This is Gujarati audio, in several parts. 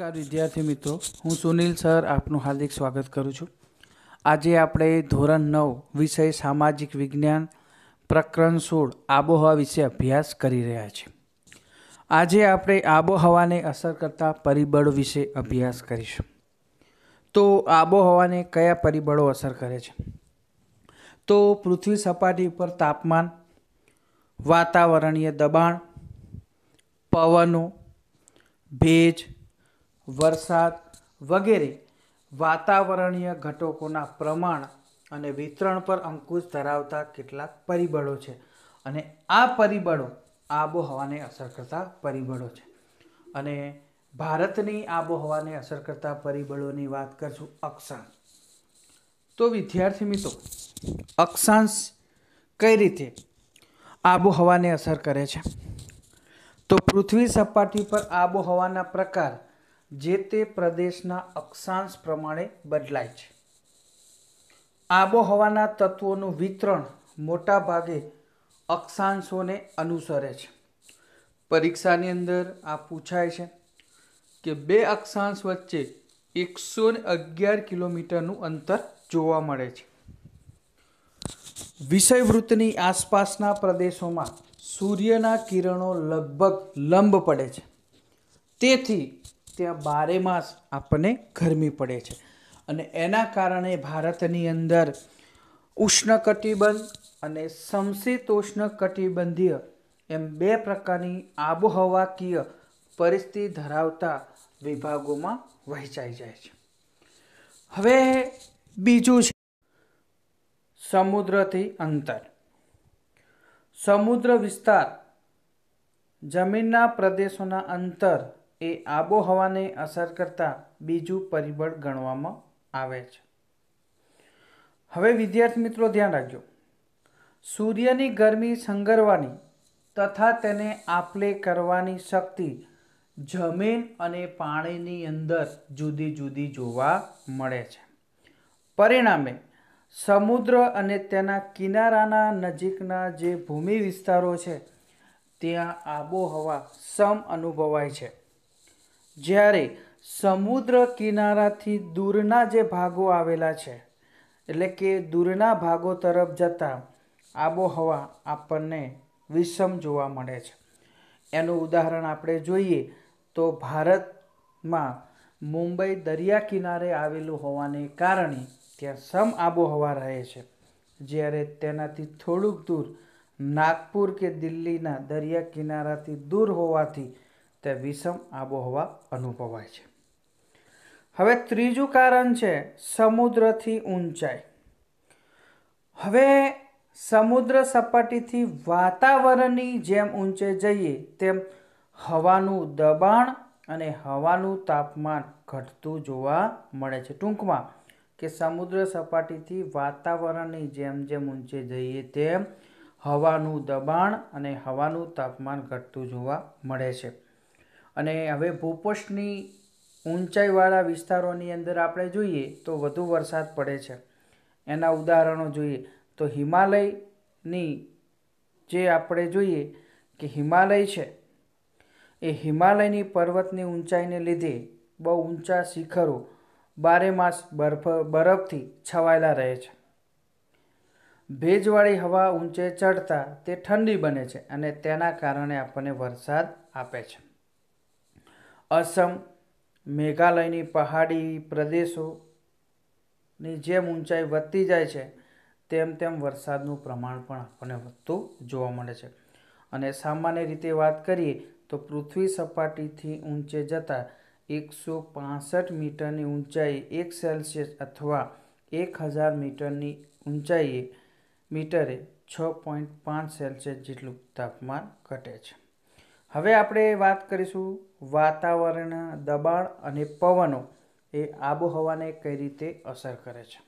નમસ્કાર વિદ્યાર્થી મિત્રો હું સુનિલ સર આપનું હાર્દિક સ્વાગત કરું છું આજે આપણે ધોરણ નવ વિષય સામાજિક વિજ્ઞાન પ્રકરણ સોળ આબોહવા વિશે અભ્યાસ કરી રહ્યા છીએ આજે આપણે આબોહવાને અસર કરતા પરિબળો વિશે અભ્યાસ કરીશું તો આબોહવાને કયા પરિબળો અસર કરે છે તો પૃથ્વી સપાટી ઉપર તાપમાન વાતાવરણીય દબાણ પવનો ભેજ વરસાદ વગેરે વાતાવરણીય ઘટકોના પ્રમાણ અને વિતરણ પર અંકુશ ધરાવતા કેટલાક પરિબળો છે અને આ પરિબળો આબોહવાને અસર કરતા પરિબળો છે અને ભારતની આબોહવાને અસર કરતા પરિબળોની વાત કરશું અક્ષાંશ તો વિદ્યાર્થી મિત્રો અક્ષાંશ કઈ રીતે આબોહવાને અસર કરે છે તો પૃથ્વી સપાટી પર આબોહવાના પ્રકાર જે તે પ્રદેશના અક્ષાંશ પ્રમાણે બદલાય છે આબોહવાના તત્વોનું વિતરણ મોટાભાગે અક્ષાંશોને અનુસરે છે પરીક્ષાની અંદર આ પૂછાય છે કે બે અક્ષાંશ વચ્ચે એકસો અગિયાર કિલોમીટરનું અંતર જોવા મળે છે વિષયવૃત્તની આસપાસના પ્રદેશોમાં સૂર્યના કિરણો લગભગ લંબ પડે છે તેથી ત્યાં બારે માસ આપણને ગરમી પડે છે અને એના કારણે ભારતની અંદર ઉષ્ણકટિબંધ અને સમશીતોષ્ણ કટિબંધીય એમ બે પ્રકારની આબોહવાકીય પરિસ્થિતિ ધરાવતા વિભાગોમાં વહેંચાઈ જાય છે હવે બીજું છે સમુદ્રથી અંતર સમુદ્ર વિસ્તાર જમીનના પ્રદેશોના અંતર એ આબોહવાને અસર કરતા બીજું પરિબળ ગણવામાં આવે છે હવે વિદ્યાર્થી મિત્રો ધ્યાન રાખજો સૂર્યની ગરમી સંગરવાની તથા તેને આપલે કરવાની શક્તિ જમીન અને પાણીની અંદર જુદી જુદી જોવા મળે છે પરિણામે સમુદ્ર અને તેના કિનારાના નજીકના જે ભૂમિ વિસ્તારો છે ત્યાં આબોહવા સમ અનુભવાય છે જ્યારે સમુદ્ર કિનારાથી દૂરના જે ભાગો આવેલા છે એટલે કે દૂરના ભાગો તરફ જતાં આબોહવા આપણને વિષમ જોવા મળે છે એનું ઉદાહરણ આપણે જોઈએ તો ભારતમાં મુંબઈ દરિયા કિનારે આવેલું હોવાને કારણે ત્યાં સમ આબોહવા રહે છે જ્યારે તેનાથી થોડુંક દૂર નાગપુર કે દિલ્હીના દરિયા કિનારાથી દૂર હોવાથી તે વિષમ આબોહવા અનુભવાય છે હવે ત્રીજું કારણ છે સમુદ્રથી ઊંચાઈ હવે સમુદ્ર સપાટીથી વાતાવરણની જેમ ઊંચે જઈએ તેમ હવાનું દબાણ અને હવાનું તાપમાન ઘટતું જોવા મળે છે ટૂંકમાં કે સમુદ્ર સપાટીથી વાતાવરણની જેમ જેમ ઊંચે જઈએ તેમ હવાનું દબાણ અને હવાનું તાપમાન ઘટતું જોવા મળે છે અને હવે ભૂપૃષ્ઠની ઊંચાઈવાળા વિસ્તારોની અંદર આપણે જોઈએ તો વધુ વરસાદ પડે છે એના ઉદાહરણો જોઈએ તો હિમાલયની જે આપણે જોઈએ કે હિમાલય છે એ હિમાલયની પર્વતની ઊંચાઈને લીધે બહુ ઊંચા શિખરો બારે માસ બરફ બરફથી છવાયેલા રહે છે ભેજવાળી હવા ઊંચે ચડતા તે ઠંડી બને છે અને તેના કારણે આપણને વરસાદ આપે છે અસમ મેઘાલયની પહાડી પ્રદેશોની જેમ ઊંચાઈ વધતી જાય છે તેમ તેમ વરસાદનું પ્રમાણ પણ આપણને વધતું જોવા મળે છે અને સામાન્ય રીતે વાત કરીએ તો પૃથ્વી સપાટીથી ઊંચે જતાં એકસો પાસઠ મીટરની ઊંચાઈ એક સેલ્સિયસ અથવા એક હજાર મીટરની ઊંચાઈએ મીટરે છ પોઈન્ટ પાંચ સેલ્સિયસ જેટલું તાપમાન ઘટે છે હવે આપણે વાત કરીશું વાતાવરણના દબાણ અને પવનો એ આબોહવાને કઈ રીતે અસર કરે છે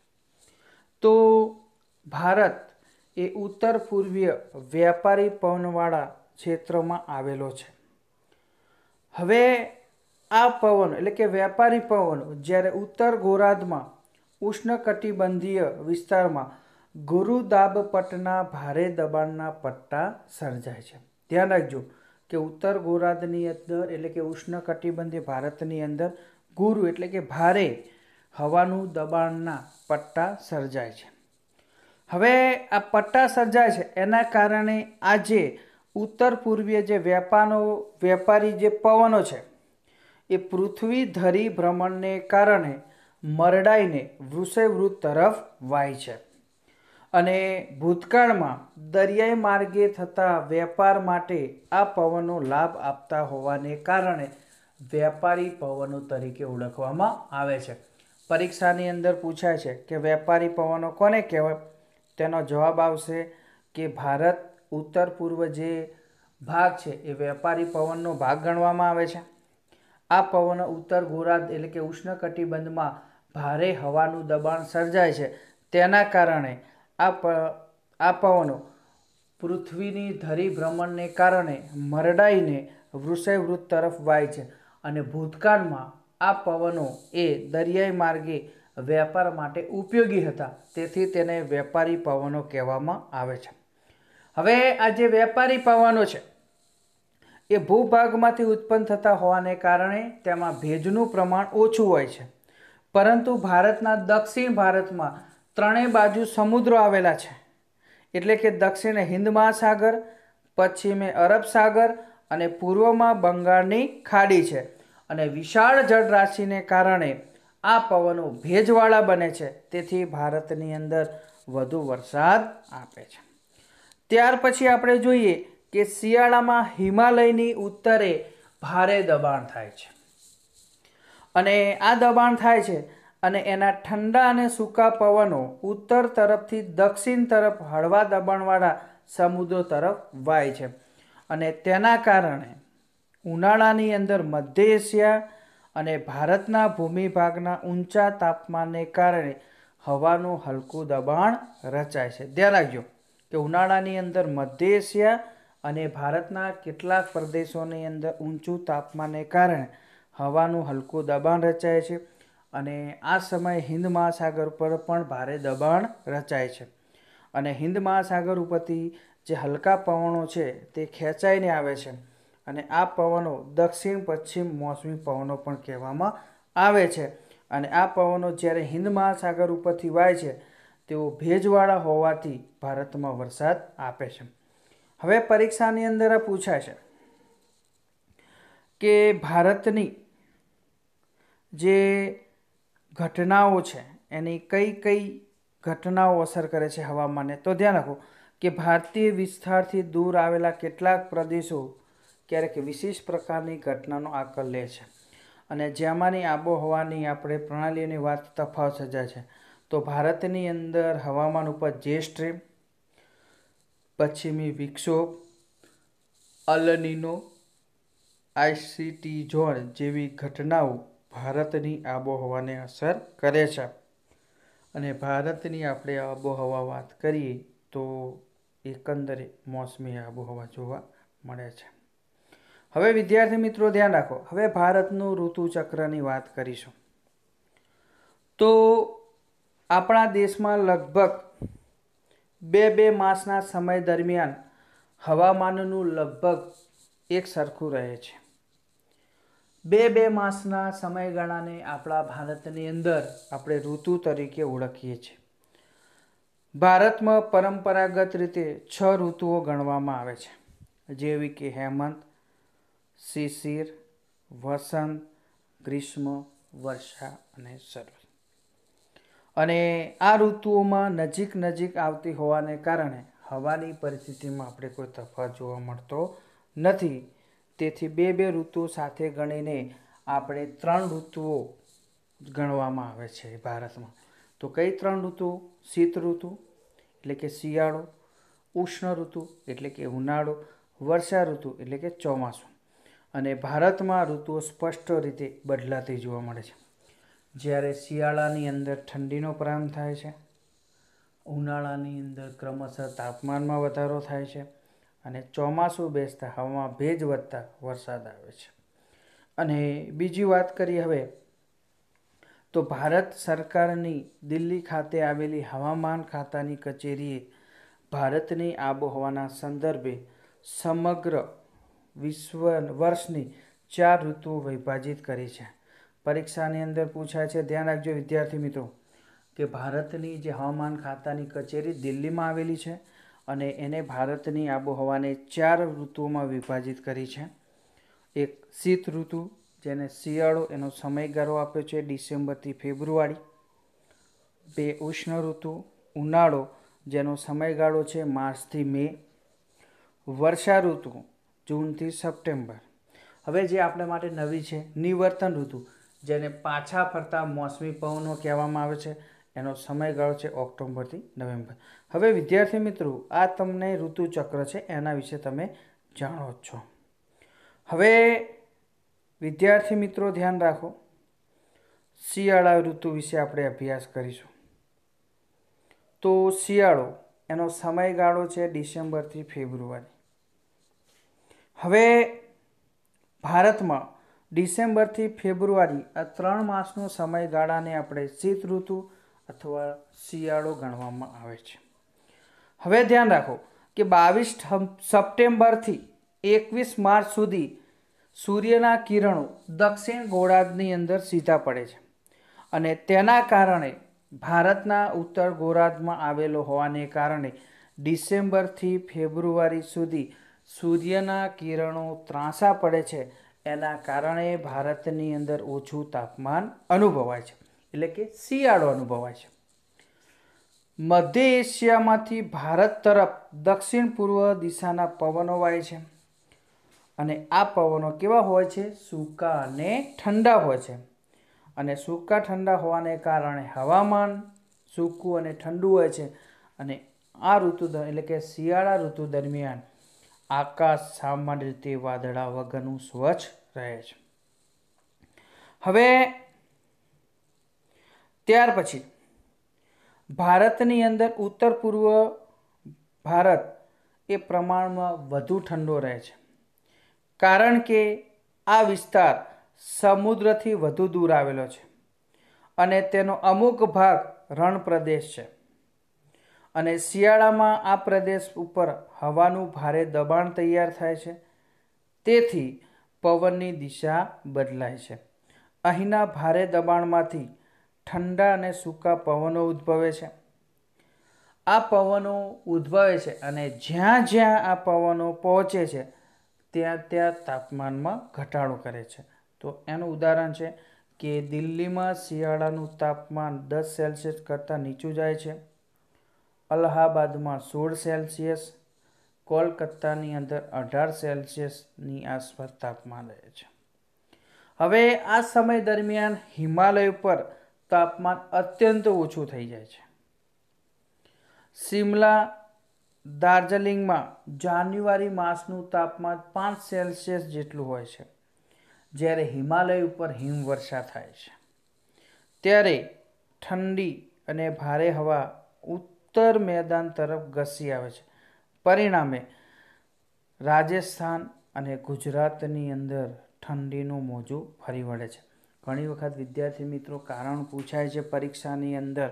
તો ભારત એ ઉત્તર પૂર્વીય વ્યાપારી પવનવાળા ક્ષેત્રમાં આવેલો છે હવે આ પવન એટલે કે વ્યાપારી પવન જ્યારે ઉત્તર ગોરાદમાં ઉષ્ણકટિબંધીય વિસ્તારમાં ગુરુદાબપટના ભારે દબાણના પટ્ટા સર્જાય છે ધ્યાન રાખજો કે ઉત્તર ગોરાર્ધની અંદર એટલે કે ઉષ્ણકટિબંધીય ભારતની અંદર ગુરુ એટલે કે ભારે હવાનું દબાણના પટ્ટા સર્જાય છે હવે આ પટ્ટા સર્જાય છે એના કારણે આજે ઉત્તર પૂર્વીય જે વેપાનો વેપારી જે પવનો છે એ પૃથ્વી ધરી ભ્રમણને કારણે મરડાઈને વૃષયવૃત તરફ વાય છે અને ભૂતકાળમાં દરિયાઈ માર્ગે થતા વેપાર માટે આ પવનો લાભ આપતા હોવાને કારણે વેપારી પવનો તરીકે ઓળખવામાં આવે છે પરીક્ષાની અંદર પૂછાય છે કે વેપારી પવનો કોને કહેવાય તેનો જવાબ આવશે કે ભારત ઉત્તર પૂર્વ જે ભાગ છે એ વેપારી પવનનો ભાગ ગણવામાં આવે છે આ પવનો ઉત્તર ગોરાર્ધ એટલે કે ઉષ્ણકટિબંધમાં ભારે હવાનું દબાણ સર્જાય છે તેના કારણે આપ આપવાનો પૃથ્વીની ધરી ભ્રમણને કારણે મરડાઈને વૃષયવૃત તરફ વાય છે અને ભૂતકાળમાં આ પવનો એ દરિયાઈ માર્ગે વેપાર માટે ઉપયોગી હતા તેથી તેને વેપારી પવનો કહેવામાં આવે છે હવે આ જે વેપારી પવનો છે એ ભૂભાગમાંથી ઉત્પન્ન થતા હોવાને કારણે તેમાં ભેજનું પ્રમાણ ઓછું હોય છે પરંતુ ભારતના દક્ષિણ ભારતમાં ત્રણેય બાજુ સમુદ્રો આવેલા છે એટલે કે દક્ષિણે હિન્દ મહાસાગર પશ્ચિમે અરબ સાગર અને પૂર્વમાં બંગાળની ખાડી છે અને વિશાળ જળરાશિને કારણે આ પવનો ભેજવાળા બને છે તેથી ભારતની અંદર વધુ વરસાદ આપે છે ત્યાર પછી આપણે જોઈએ કે શિયાળામાં હિમાલયની ઉત્તરે ભારે દબાણ થાય છે અને આ દબાણ થાય છે અને એના ઠંડા અને સૂકા પવનો ઉત્તર તરફથી દક્ષિણ તરફ હળવા દબાણવાળા સમુદ્ર તરફ વાય છે અને તેના કારણે ઉનાળાની અંદર મધ્ય એશિયા અને ભારતના ભૂમિભાગના ઊંચા તાપમાનને કારણે હવાનું હલકું દબાણ રચાય છે ધ્યાન રાખજો કે ઉનાળાની અંદર મધ્ય એશિયા અને ભારતના કેટલાક પ્રદેશોની અંદર ઊંચું તાપમાનને કારણે હવાનું હલકું દબાણ રચાય છે અને આ સમયે હિન્દ મહાસાગર પર પણ ભારે દબાણ રચાય છે અને હિન્દ મહાસાગર ઉપરથી જે હલકા પવનો છે તે ખેંચાઈને આવે છે અને આ પવનો દક્ષિણ પશ્ચિમ મોસમી પવનો પણ કહેવામાં આવે છે અને આ પવનો જ્યારે હિન્દ મહાસાગર ઉપરથી વાય છે તેઓ ભેજવાળા હોવાથી ભારતમાં વરસાદ આપે છે હવે પરીક્ષાની અંદર આ પૂછાય છે કે ભારતની જે ઘટનાઓ છે એની કઈ કઈ ઘટનાઓ અસર કરે છે હવામાનને તો ધ્યાન રાખો કે ભારતીય વિસ્તારથી દૂર આવેલા કેટલાક પ્રદેશો ક્યારેક વિશેષ પ્રકારની ઘટનાનો આકલ લે છે અને જેમાંની આબોહવાની આપણે પ્રણાલીની વાત તફાવત સજા છે તો ભારતની અંદર હવામાન ઉપર જે સ્ટ્રીમ પશ્ચિમી વિક્ષોભ અલનીનો આઈસીટી ઝોન જેવી ઘટનાઓ ભારતની આબોહવાને અસર કરે છે અને ભારતની આપણે આબોહવા વાત કરીએ તો એકંદરે મોસમી આબોહવા જોવા મળે છે હવે વિદ્યાર્થી મિત્રો ધ્યાન રાખો હવે ભારતનું ઋતુચક્રની વાત કરીશું તો આપણા દેશમાં લગભગ બે બે માસના સમય દરમિયાન હવામાનનું લગભગ એક સરખું રહે છે બે બે માસના સમયગાળાને આપણા ભારતની અંદર આપણે ઋતુ તરીકે ઓળખીએ છીએ ભારતમાં પરંપરાગત રીતે છ ઋતુઓ ગણવામાં આવે છે જેવી કે હેમંત શિશિર વસંત ગ્રીષ્મ વર્ષા અને શરદ અને આ ઋતુઓમાં નજીક નજીક આવતી હોવાને કારણે હવાની પરિસ્થિતિમાં આપણે કોઈ તફાવત જોવા મળતો નથી તેથી બે બે ઋતુઓ સાથે ગણીને આપણે ત્રણ ઋતુઓ ગણવામાં આવે છે ભારતમાં તો કઈ ત્રણ ઋતુ શીત ઋતુ એટલે કે શિયાળો ઉષ્ણ ઋતુ એટલે કે ઉનાળો વર્ષા ઋતુ એટલે કે ચોમાસું અને ભારતમાં ઋતુઓ સ્પષ્ટ રીતે બદલાતી જોવા મળે છે જ્યારે શિયાળાની અંદર ઠંડીનો પ્રારંભ થાય છે ઉનાળાની અંદર ક્રમશઃ તાપમાનમાં વધારો થાય છે અને ચોમાસું બેસતા હવામાં ભેજ વધતા વરસાદ આવે છે અને બીજી વાત કરીએ હવે તો ભારત સરકારની દિલ્હી ખાતે આવેલી હવામાન ખાતાની કચેરીએ ભારતની આબોહવાના સંદર્ભે સમગ્ર વિશ્વ વર્ષની ચાર ઋતુઓ વિભાજિત કરી છે પરીક્ષાની અંદર પૂછાય છે ધ્યાન રાખજો વિદ્યાર્થી મિત્રો કે ભારતની જે હવામાન ખાતાની કચેરી દિલ્હીમાં આવેલી છે અને એને ભારતની આબોહવાને ચાર ઋતુઓમાં વિભાજિત કરી છે એક શીત ઋતુ જેને શિયાળો એનો સમયગાળો આપ્યો છે ડિસેમ્બરથી ફેબ્રુઆરી બે ઉષ્ણ ઋતુ ઉનાળો જેનો સમયગાળો છે માર્ચથી મે વર્ષા ઋતુ જૂનથી સપ્ટેમ્બર હવે જે આપણા માટે નવી છે નિવર્તન ઋતુ જેને પાછા ફરતા મોસમી પવનો કહેવામાં આવે છે એનો સમયગાળો છે ઓક્ટોમ્બરથી નવેમ્બર હવે વિદ્યાર્થી મિત્રો આ તમને ઋતુચક્ર છે એના વિશે તમે જાણો છો હવે વિદ્યાર્થી મિત્રો ધ્યાન રાખો શિયાળા ઋતુ વિશે આપણે અભ્યાસ કરીશું તો શિયાળો એનો સમયગાળો છે ડિસેમ્બરથી ફેબ્રુઆરી હવે ભારતમાં ડિસેમ્બરથી ફેબ્રુઆરી આ ત્રણ માસનો સમયગાળાને આપણે શીત ઋતુ અથવા શિયાળો ગણવામાં આવે છે હવે ધ્યાન રાખો કે બાવીસ સપ્ટેમ્બરથી એકવીસ માર્ચ સુધી સૂર્યના કિરણો દક્ષિણ ગોળાર્ધની અંદર સીધા પડે છે અને તેના કારણે ભારતના ઉત્તર ગોળાર્ધમાં આવેલો હોવાને કારણે ડિસેમ્બરથી ફેબ્રુઆરી સુધી સૂર્યના કિરણો ત્રાંસા પડે છે એના કારણે ભારતની અંદર ઓછું તાપમાન અનુભવાય છે એટલે કે શિયાળો અનુભવાય છે મધ્ય એશિયામાંથી ભારત તરફ દક્ષિણ પૂર્વ દિશાના પવનો વાય છે અને આ પવનો કેવા હોય છે સૂકા અને ઠંડા હોય છે અને સૂકા ઠંડા હોવાને કારણે હવામાન સૂકું અને ઠંડુ હોય છે અને આ ઋતુ એટલે કે શિયાળા ઋતુ દરમિયાન આકાશ સામાન્ય રીતે વાદળા વગરનું સ્વચ્છ રહે છે હવે ત્યાર પછી ભારતની અંદર ઉત્તર પૂર્વ ભારત એ પ્રમાણમાં વધુ ઠંડો રહે છે કારણ કે આ વિસ્તાર સમુદ્રથી વધુ દૂર આવેલો છે અને તેનો અમુક ભાગ રણ પ્રદેશ છે અને શિયાળામાં આ પ્રદેશ ઉપર હવાનું ભારે દબાણ તૈયાર થાય છે તેથી પવનની દિશા બદલાય છે અહીંના ભારે દબાણમાંથી ઠંડા અને સૂકા પવનો ઉદ્ભવે છે આ પવનો ઉદ્ભવે છે અને જ્યાં જ્યાં આ પવનો પહોંચે છે ત્યાં ત્યાં તાપમાનમાં ઘટાડો કરે છે તો એનું ઉદાહરણ છે કે દિલ્હીમાં શિયાળાનું તાપમાન દસ સેલ્સિયસ કરતાં નીચું જાય છે અલ્હાબાદમાં સોળ સેલ્સિયસ કોલકત્તાની અંદર અઢાર સેલ્સિયસની આસપાસ તાપમાન રહે છે હવે આ સમય દરમિયાન હિમાલય ઉપર તાપમાન અત્યંત ઓછું થઈ જાય છે શિમલા દાર્જિલિંગમાં જાન્યુઆરી માસનું તાપમાન પાંચ સેલ્સિયસ જેટલું હોય છે જ્યારે હિમાલય ઉપર હિમવર્ષા થાય છે ત્યારે ઠંડી અને ભારે હવા ઉત્તર મેદાન તરફ ઘસી આવે છે પરિણામે રાજસ્થાન અને ગુજરાતની અંદર ઠંડીનું મોજું ફરી વળે છે ઘણી વખત વિદ્યાર્થી મિત્રો કારણ પૂછાય છે પરીક્ષાની અંદર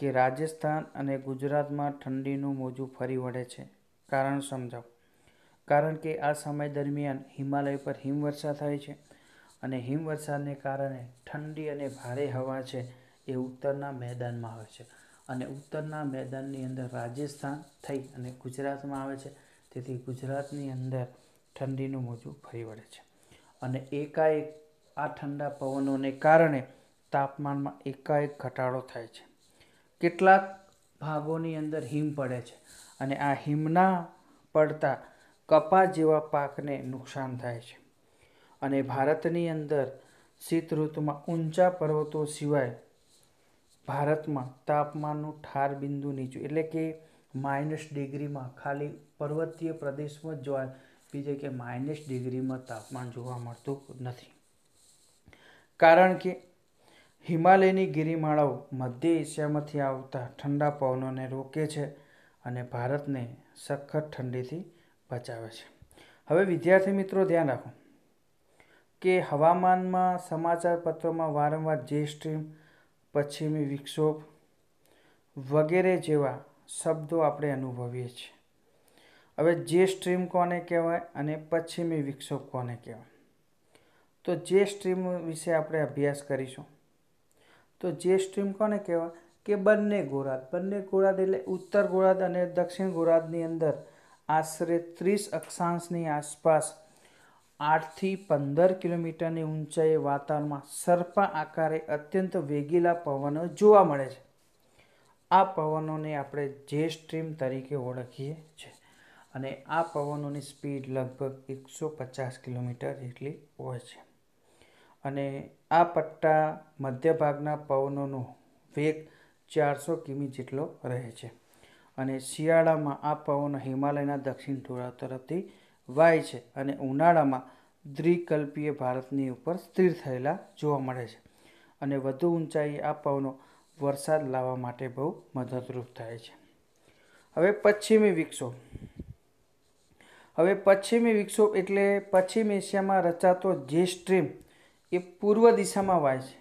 કે રાજસ્થાન અને ગુજરાતમાં ઠંડીનું મોજું ફરી વળે છે કારણ સમજાવ કારણ કે આ સમય દરમિયાન હિમાલય પર હિમવર્ષા થાય છે અને હિમવર્ષાને કારણે ઠંડી અને ભારે હવા છે એ ઉત્તરના મેદાનમાં આવે છે અને ઉત્તરના મેદાનની અંદર રાજસ્થાન થઈ અને ગુજરાતમાં આવે છે તેથી ગુજરાતની અંદર ઠંડીનું મોજું ફરી વળે છે અને એકાએક આ ઠંડા પવનોને કારણે તાપમાનમાં એકાએક ઘટાડો થાય છે કેટલાક ભાગોની અંદર હિમ પડે છે અને આ હિમના પડતા કપાસ જેવા પાકને નુકસાન થાય છે અને ભારતની અંદર શીત ઋતુમાં ઊંચા પર્વતો સિવાય ભારતમાં તાપમાનનું ઠાર બિંદુ નીચું એટલે કે માઇનસ ડિગ્રીમાં ખાલી પર્વતીય પ્રદેશમાં જોવા બીજે કે માઇનસ ડિગ્રીમાં તાપમાન જોવા મળતું નથી કારણ કે હિમાલયની ગિરિમાળાઓ મધ્ય એશિયામાંથી આવતા ઠંડા પવનોને રોકે છે અને ભારતને સખત ઠંડીથી બચાવે છે હવે વિદ્યાર્થી મિત્રો ધ્યાન રાખો કે હવામાનમાં સમાચાર પત્રોમાં વારંવાર જે સ્ટ્રીમ પશ્ચિમી વિક્ષોભ વગેરે જેવા શબ્દો આપણે અનુભવીએ છીએ હવે જે સ્ટ્રીમ કોને કહેવાય અને પશ્ચિમી વિક્ષોભ કોને કહેવાય તો જે સ્ટ્રીમ વિશે આપણે અભ્યાસ કરીશું તો જે સ્ટ્રીમ કોને કહેવાય કે બંને ગોળાદ બંને ગોળાદ એટલે ઉત્તર ગોરાદ અને દક્ષિણ ગોરાદની અંદર આશરે ત્રીસ અક્ષાંશની આસપાસ આઠથી પંદર કિલોમીટરની ઊંચાઈએ વાતાવરણમાં સર્પા આકારે અત્યંત વેગીલા પવનો જોવા મળે છે આ પવનોને આપણે જે સ્ટ્રીમ તરીકે ઓળખીએ છીએ અને આ પવનોની સ્પીડ લગભગ એકસો પચાસ કિલોમીટર જેટલી હોય છે અને આ પટ્ટા મધ્ય ભાગના પવનોનો વેગ ચારસો કિમી જેટલો રહે છે અને શિયાળામાં આ પવન હિમાલયના દક્ષિણ ધોળા તરફથી વાય છે અને ઉનાળામાં દ્વિકલ્પીય ભારતની ઉપર સ્થિર થયેલા જોવા મળે છે અને વધુ ઊંચાઈ આ પવનો વરસાદ લાવવા માટે બહુ મદદરૂપ થાય છે હવે પશ્ચિમી વિક્ષોભ હવે પશ્ચિમી વિક્ષોભ એટલે પશ્ચિમ એશિયામાં રચાતો જે સ્ટ્રીમ એ પૂર્વ દિશામાં વાય છે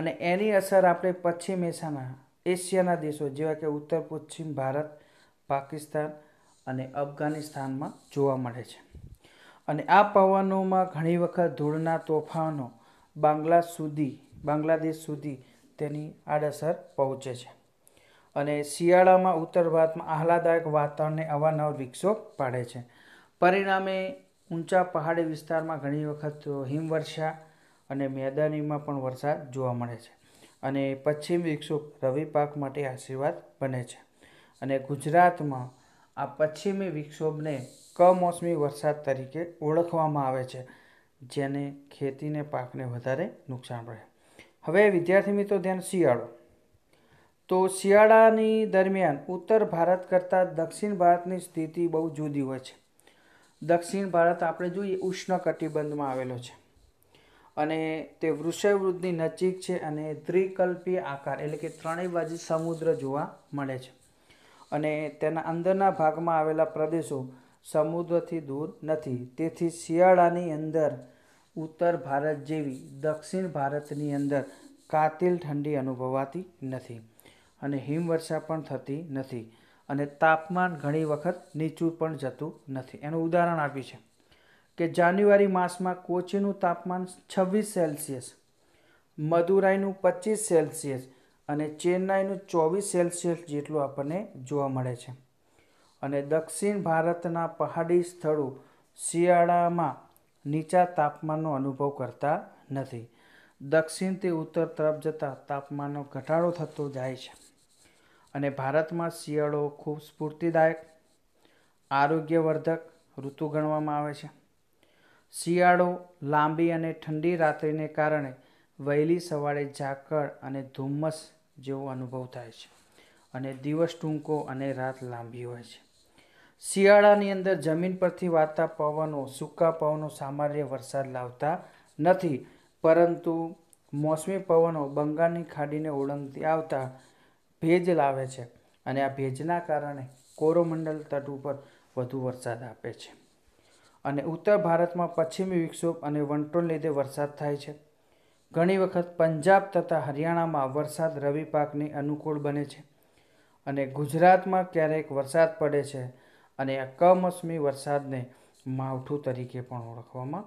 અને એની અસર આપણે પશ્ચિમ એશિયાના એશિયાના દેશો જેવા કે ઉત્તર પશ્ચિમ ભારત પાકિસ્તાન અને અફઘાનિસ્તાનમાં જોવા મળે છે અને આ પવનોમાં ઘણી વખત ધૂળના તોફાનો બાંગ્લા સુધી બાંગ્લાદેશ સુધી તેની આડઅસર પહોંચે છે અને શિયાળામાં ઉત્તર ભારતમાં આહલાદાયક વાતાવરણને અવારનવાર વિક્ષોપ પાડે છે પરિણામે ઊંચા પહાડી વિસ્તારમાં ઘણી વખત હિમવર્ષા અને મેદાનીમાં પણ વરસાદ જોવા મળે છે અને પશ્ચિમ વિક્ષોભ રવિ પાક માટે આશીર્વાદ બને છે અને ગુજરાતમાં આ પશ્ચિમી વિક્ષોભને કમોસમી વરસાદ તરીકે ઓળખવામાં આવે છે જેને ખેતીને પાકને વધારે નુકસાન પડે હવે વિદ્યાર્થી મિત્રો ધ્યાન શિયાળો તો શિયાળાની દરમિયાન ઉત્તર ભારત કરતાં દક્ષિણ ભારતની સ્થિતિ બહુ જુદી હોય છે દક્ષિણ ભારત આપણે જોઈએ ઉષ્ણ કટિબંધમાં આવેલો છે અને તે વૃષયવૃદ્ધની નજીક છે અને દ્વિકલ્પી આકાર એટલે કે ત્રણેય બાજુ સમુદ્ર જોવા મળે છે અને તેના અંદરના ભાગમાં આવેલા પ્રદેશો સમુદ્રથી દૂર નથી તેથી શિયાળાની અંદર ઉત્તર ભારત જેવી દક્ષિણ ભારતની અંદર કાતિલ ઠંડી અનુભવાતી નથી અને હિમવર્ષા પણ થતી નથી અને તાપમાન ઘણી વખત નીચું પણ જતું નથી એનું ઉદાહરણ આપ્યું છે કે જાન્યુઆરી માસમાં કોચીનું તાપમાન છવ્વીસ સેલ્સિયસ મદુરાઈનું પચીસ સેલ્સિયસ અને ચેન્નાઈનું ચોવીસ સેલ્સિયસ જેટલું આપણને જોવા મળે છે અને દક્ષિણ ભારતના પહાડી સ્થળો શિયાળામાં નીચા તાપમાનનો અનુભવ કરતા નથી દક્ષિણથી ઉત્તર તરફ જતાં તાપમાનનો ઘટાડો થતો જાય છે અને ભારતમાં શિયાળો ખૂબ સ્ફૂર્તિદાયક આરોગ્યવર્ધક ઋતુ ગણવામાં આવે છે શિયાળો લાંબી અને ઠંડી રાત્રિને કારણે વહેલી સવારે ઝાકળ અને ધુમ્મસ જેવો અનુભવ થાય છે અને દિવસ ટૂંકો અને રાત લાંબી હોય છે શિયાળાની અંદર જમીન પરથી વાતા પવનો સૂકા પવનો સામાન્ય વરસાદ લાવતા નથી પરંતુ મોસમી પવનો બંગાળની ખાડીને ઓળંગતી આવતા ભેજ લાવે છે અને આ ભેજના કારણે કોરોમંડલ તટ ઉપર વધુ વરસાદ આપે છે અને ઉત્તર ભારતમાં પશ્ચિમી વિક્ષોભ અને વંટોળ લીધે વરસાદ થાય છે ઘણી વખત પંજાબ તથા હરિયાણામાં વરસાદ રવિ પાકને અનુકૂળ બને છે અને ગુજરાતમાં ક્યારેક વરસાદ પડે છે અને આ કમોસમી વરસાદને માવઠું તરીકે પણ ઓળખવામાં